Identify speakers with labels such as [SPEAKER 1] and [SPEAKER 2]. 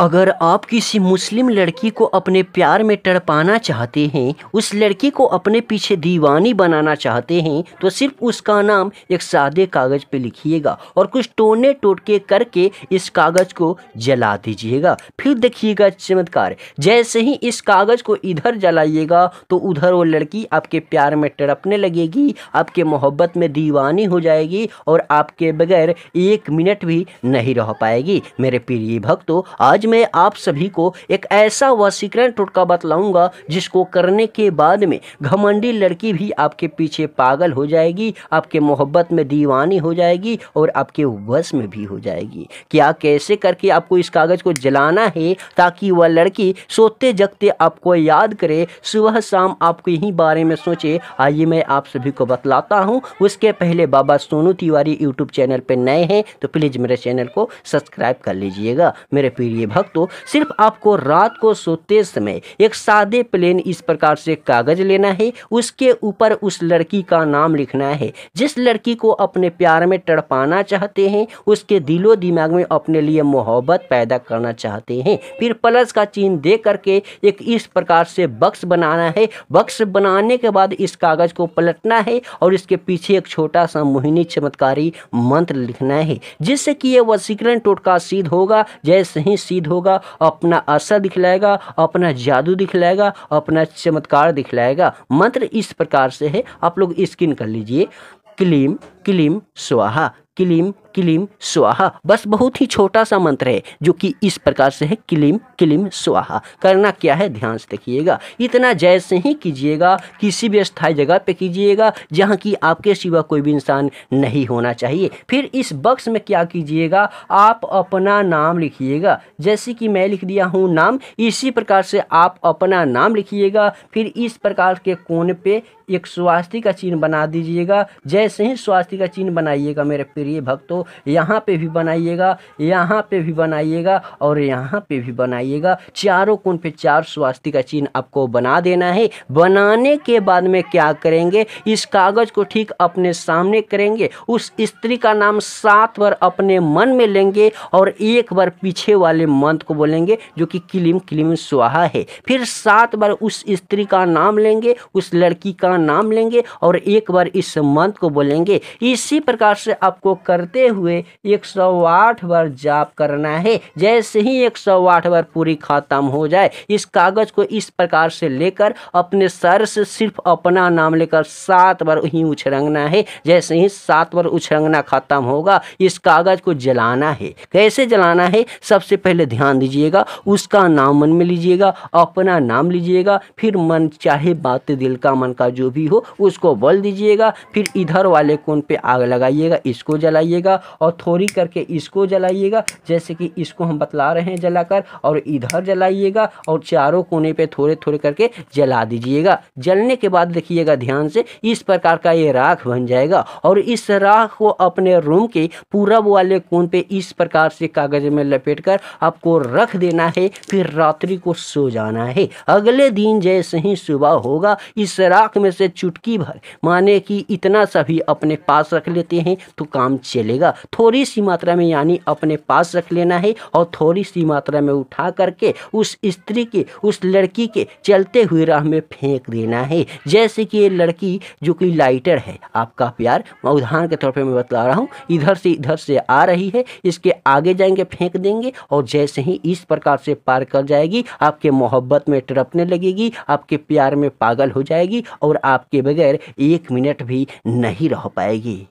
[SPEAKER 1] अगर आप किसी मुस्लिम लड़की को अपने प्यार में तड़पाना चाहते हैं उस लड़की को अपने पीछे दीवानी बनाना चाहते हैं तो सिर्फ उसका नाम एक सादे कागज़ पे लिखिएगा और कुछ टोने टोटके करके इस कागज़ को जला दीजिएगा फिर देखिएगा चमत्कार जैसे ही इस कागज़ को इधर जलाइएगा तो उधर वो लड़की आपके प्यार में तड़पने लगेगी आपके मोहब्बत में दीवानी हो जाएगी और आपके बगैर एक मिनट भी नहीं रह पाएगी मेरे प्रिय भक्तों आज आज मैं आप सभी को एक ऐसा सीक्रेट टोटका बतलाऊंगा जिसको करने के बाद में घमंडी लड़की भी आपके पीछे पागल हो जाएगी आपके मोहब्बत में दीवानी हो जाएगी और आपके वश में भी हो जाएगी क्या कैसे करके आपको इस कागज़ को जलाना है ताकि वह लड़की सोते जगते आपको याद करे सुबह शाम आपको यही बारे में सोचे आइए मैं आप सभी को बतलाता हूँ उसके पहले बाबा सोनू तिवारी यूट्यूब चैनल पर नए हैं तो प्लीज़ मेरे चैनल को सब्सक्राइब कर लीजिएगा मेरे प्रिय भक्तों सिर्फ आपको रात को सोते समय एक सादे प्लेन इस प्रकार से कागज़ लेना है उसके ऊपर उस लड़की का नाम लिखना है जिस लड़की को अपने प्यार में तड़पाना चाहते हैं उसके दिलो दिमाग में अपने लिए मोहब्बत पैदा करना चाहते हैं फिर प्लस का चिन्ह दे करके एक इस प्रकार से बक्स बनाना है बक्स बनाने के बाद इस कागज़ को पलटना है और इसके पीछे एक छोटा सा मोहिनी चमत्कारी मंत्र लिखना है जिससे कि यह वसीकरण टोटका सिद्ध होगा जैसे ही सिद्ध शहीद होगा अपना असर दिखलाएगा अपना जादू दिखलाएगा अपना चमत्कार दिखलाएगा मंत्र इस प्रकार से है आप लोग स्किन कर लीजिए क्लीम क्लीम स्वाहा क्लीम किलिम स्वाहा बस बहुत ही छोटा सा मंत्र है जो कि इस प्रकार से है किलिम किलिम स्वाहा करना क्या है ध्यान से देखिएगा इतना जैसे ही कीजिएगा किसी भी स्थायी जगह पे कीजिएगा जहाँ की आपके सिवा कोई भी इंसान नहीं होना चाहिए फिर इस बक्स में क्या कीजिएगा आप अपना नाम लिखिएगा जैसे कि मैं लिख दिया हूँ नाम इसी प्रकार से आप अपना नाम लिखिएगा फिर इस प्रकार के कोने पे एक स्वास्थ्य का चिन्ह बना दीजिएगा जैसे ही स्वास्थ्य का चिन्ह बनाइएगा मेरे प्रिय भक्तों यहाँ पे भी बनाइएगा यहाँ पे भी बनाइएगा और यहाँ पे भी बनाइएगा चारों कोण पे चार स्वास्थ्य का चिन्ह आपको बना देना है बनाने के बाद में क्या करेंगे इस कागज़ को ठीक अपने सामने करेंगे उस स्त्री का नाम सात बार अपने मन में लेंगे और एक बार पीछे वाले मंत्र को बोलेंगे जो कि किलिम किलिम स्वाहा है फिर सात बार उस स्त्री का नाम लेंगे उस लड़की का नाम लेंगे और एक बार इस मंत्र को बोलेंगे इसी प्रकार से आपको करते हुए 108 बार जाप करना है जैसे ही 108 बार पूरी खत्म हो जाए इस कागज को इस प्रकार से लेकर अपने सर से सिर्फ अपना नाम लेकर सात बार ही उछरंगना है जैसे ही सात बार उछरंगना खत्म होगा इस कागज को जलाना है कैसे जलाना है सबसे पहले ध्यान दीजिएगा उसका नाम मन में लीजिएगा अपना नाम लीजिएगा फिर मन चाहे बात दिल का मन का जो भी हो उसको बल दीजिएगा फिर इधर वाले कोन पे आग लगाइएगा इसको जलाइएगा और थोड़ी करके इसको जलाइएगा जैसे कि इसको हम बतला रहे हैं जलाकर और इधर जलाइएगा और चारों कोने पे थोड़े थोड़े करके जला दीजिएगा जलने के बाद देखिएगा ध्यान से इस प्रकार का ये राख बन जाएगा और इस राख को अपने रूम के पूरब वाले कोन पे इस प्रकार से कागज में लपेट कर आपको रख देना है फिर रात्रि को सो जाना है अगले दिन जैसे ही सुबह होगा इस राख में से चुटकी भर माने कि इतना सभी अपने पास रख लेते हैं तो काम चलेगा होगा थोड़ी सी मात्रा में यानी अपने पास रख लेना है और थोड़ी सी मात्रा में उठा करके उस स्त्री के उस लड़की के चलते हुए राह में फेंक देना है जैसे कि ये लड़की जो कि लाइटर है आपका प्यार उदाहरण के तौर पर मैं बता रहा हूँ इधर से इधर से आ रही है इसके आगे जाएंगे फेंक देंगे और जैसे ही इस प्रकार से पार कर जाएगी आपके मोहब्बत में टपने लगेगी आपके प्यार में पागल हो जाएगी और आपके बगैर एक मिनट भी नहीं रह पाएगी